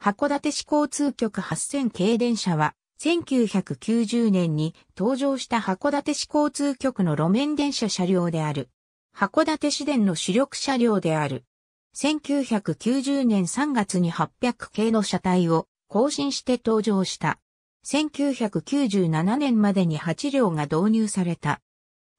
函館市交通局8000系電車は、1990年に登場した函館市交通局の路面電車車両である。函館市電の主力車両である。1990年3月に800系の車体を更新して登場した。1997年までに8両が導入された。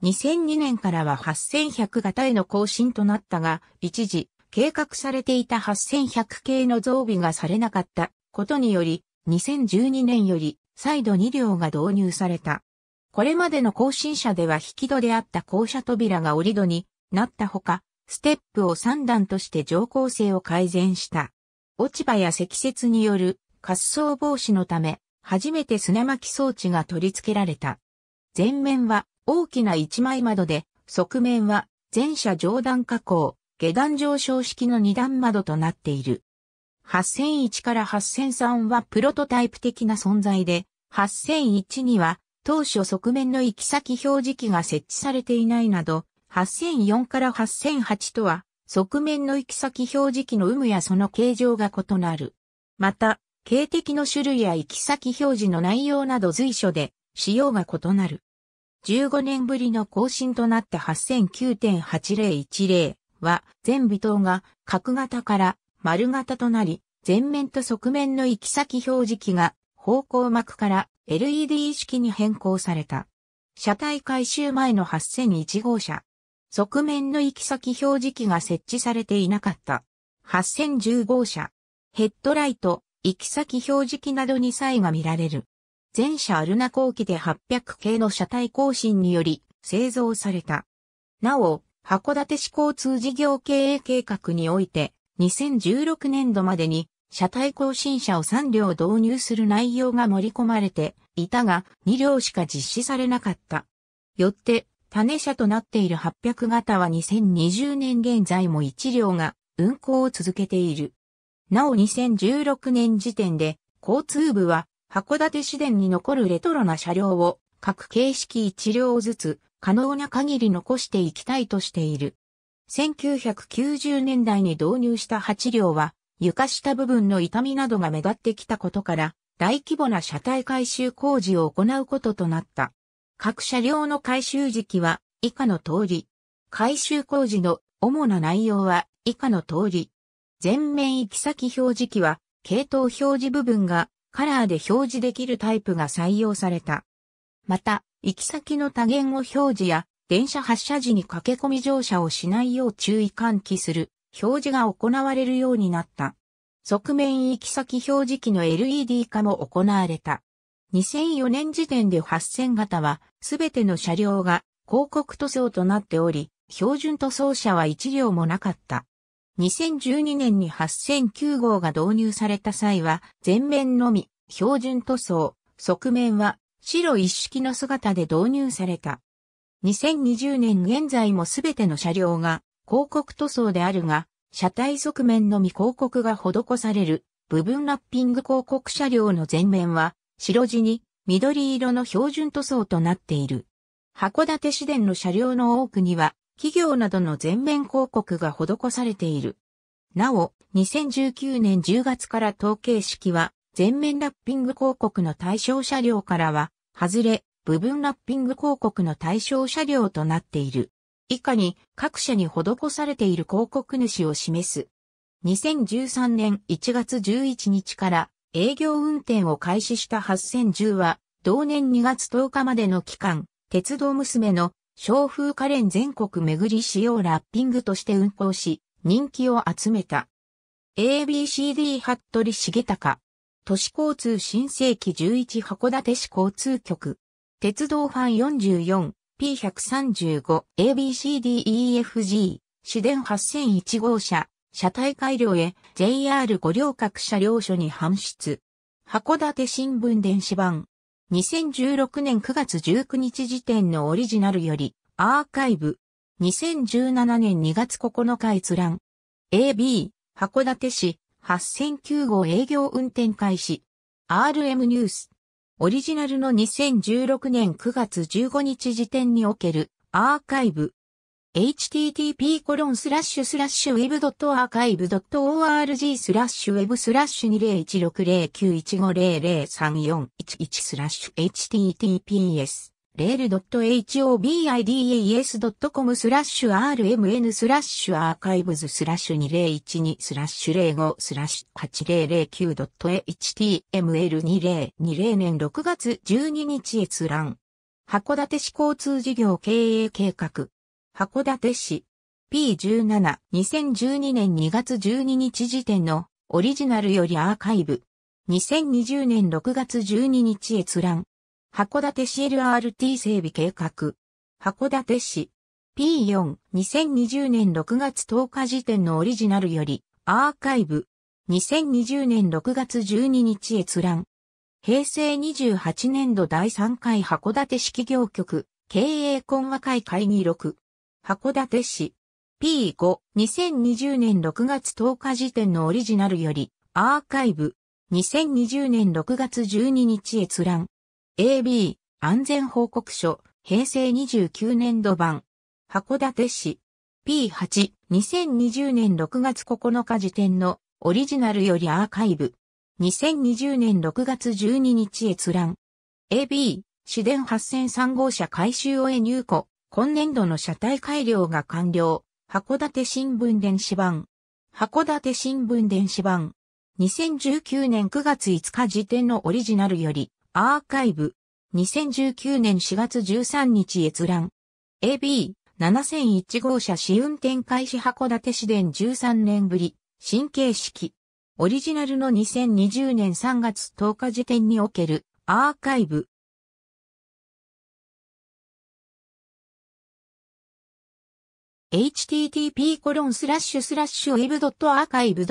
2002年からは8100型への更新となったが、一時、計画されていた8100系の増備がされなかったことにより、2012年より再度2両が導入された。これまでの更新車では引き戸であった校舎扉が折り戸になったほか、ステップを3段として乗降性を改善した。落ち葉や積雪による滑走防止のため、初めて砂巻き装置が取り付けられた。前面は大きな一枚窓で、側面は全車上段加工、下段上昇式の二段窓となっている。8001から8003はプロトタイプ的な存在で、8001には当初側面の行き先表示器が設置されていないなど、8004から8008とは側面の行き先表示器の有無やその形状が異なる。また、警笛の種類や行き先表示の内容など随所で仕様が異なる。15年ぶりの更新となった8009.8010は、全微灯が角型から丸型となり、前面と側面の行き先表示器が方向膜から LED 式に変更された。車体改修前の8001号車。側面の行き先表示器が設置されていなかった。8010号車。ヘッドライト、行き先表示器などに差異が見られる。全車アルナ後期で800系の車体更新により製造された。なお、函館市交通事業経営計画において、2016年度までに、車体更新車を3両導入する内容が盛り込まれていたが、2両しか実施されなかった。よって、種車となっている800型は2020年現在も1両が運行を続けている。なお2016年時点で、交通部は函館市電に残るレトロな車両を各形式1両ずつ可能な限り残していきたいとしている。1990年代に導入した8両は、床下部分の痛みなどが目立ってきたことから、大規模な車体改修工事を行うこととなった。各車両の改修時期は以下の通り。改修工事の主な内容は以下の通り。全面行き先表示器は、系統表示部分がカラーで表示できるタイプが採用された。また、行き先の多言語表示や、電車発車時に駆け込み乗車をしないよう注意喚起する表示が行われるようになった。側面行き先表示器の LED 化も行われた。2004年時点で8000型は、すべての車両が広告塗装となっており、標準塗装車は1両もなかった。2012年に8009号が導入された際は、前面のみ、標準塗装、側面は白一式の姿で導入された。2020年現在もすべての車両が広告塗装であるが、車体側面のみ広告が施される部分ラッピング広告車両の前面は白地に緑色の標準塗装となっている。函館市電の車両の多くには企業などの全面広告が施されている。なお、2019年10月から統計式は全面ラッピング広告の対象車両からは、外れ、部分ラッピング広告の対象車両となっている。以下に各社に施されている広告主を示す。2013年1月11日から営業運転を開始した8010は、同年2月10日までの期間、鉄道娘の小風カレン全国巡り仕様ラッピングとして運行し、人気を集めた。ABCD 服部重隆都市交通新世紀11函館市交通局。鉄道ファン 44P135ABCDEFG 市電8001号車、車体改良へ j r 五両各車両所に搬出。函館新聞電子版。2016年9月19日時点のオリジナルよりアーカイブ。2017年2月9日閲覧。AB、函館市、8009号営業運転開始。RM ニュース。オリジナルの2016年9月15日時点におけるアーカイブ。http コロンスラッシュスラッシュ web.archive.org スラッシュウェブスラッシュ20160915003411スラッシュ https レール h o b i d e s c o m スラッシュ rmn スラッシュアーカイブズスラッシュ2012スラッシュ05スラッシュ 8009.html2020 年6月12日閲覧。函館市交通事業経営計画。函館市 P17 2012年2月12日時点のオリジナルよりアーカイブ。2020年6月12日閲覧。函館市 LRT 整備計画。函館市 P4 2020年6月10日時点のオリジナルよりアーカイブ2020年6月12日閲覧平成28年度第3回函館市企業局経営懇話会会議録函館市 P5 2020年6月10日時点のオリジナルよりアーカイブ2020年6月12日閲覧 AB 安全報告書平成29年度版函館市 P8 2020年6月9日時点のオリジナルよりアーカイブ2020年6月12日閲覧 AB 市電8003号車改修をえ入庫今年度の車体改良が完了函館新聞電子版函館新聞電子版2019年9月5日時点のオリジナルよりアーカイブ。2019年4月13日閲覧。AB、7001号車試運転開始函館市電13年ぶり、新形式。オリジナルの2020年3月10日時点におけるアーカイブ。http コロンスラッシュスラッシュ web.archive.org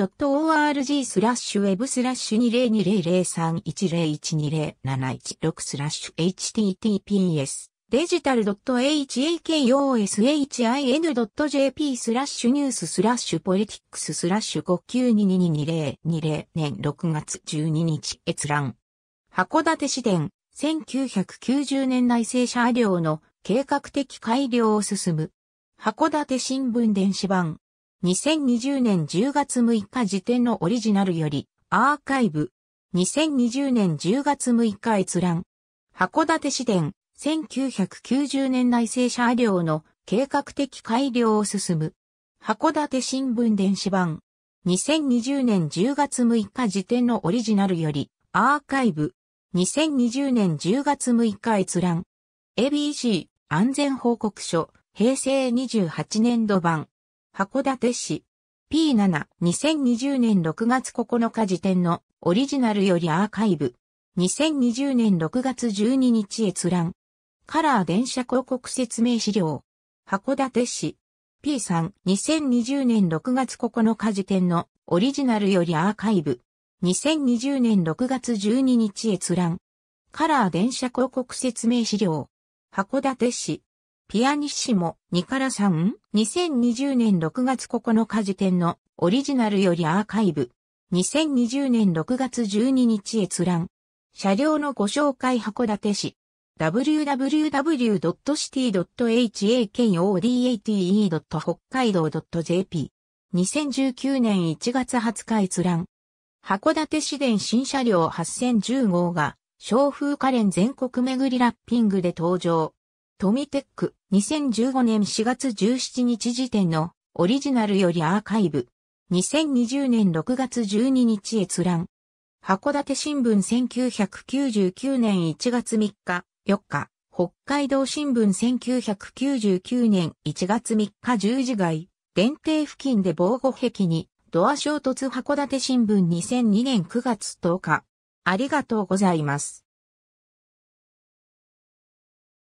スラッシュ web スラッシュ20200310120716スラッシュ https デジタル .hakoshin.jp スラッシュニューススラッシュポリティックススラッシュ5 9 2 2 2 0 2 0年6月12日閲覧函館市電1990年代製車両の計画的改良を進む函館新聞電子版。2020年10月6日時点のオリジナルより、アーカイブ。2020年10月6日閲覧。函館市電、1990年代製車両の計画的改良を進む。函館新聞電子版。2020年10月6日時点のオリジナルより、アーカイブ。2020年10月6日閲覧。ABC 安全報告書。平成28年度版、函館市、P7、2020年6月9日時点のオリジナルよりアーカイブ、2020年6月12日閲覧、カラー電車広告説明資料、函館市、P3、2020年6月9日時点のオリジナルよりアーカイブ、2020年6月12日閲覧、カラー電車広告説明資料、函館市、ピアニッシモ、2から 3?2020 年6月9日時点のオリジナルよりアーカイブ。2020年6月12日閲覧。車両のご紹介函館市。www.city.hakodate. i d o .jp。2019年1月20日閲覧。函館市電新車両8010号が、小風カレン全国巡りラッピングで登場。トミテック2015年4月17日時点のオリジナルよりアーカイブ2020年6月12日閲覧函館新聞1999年1月3日4日北海道新聞1999年1月3日十字街外、電停付近で防護壁にドア衝突函館新聞2002年9月10日。ありがとうございます。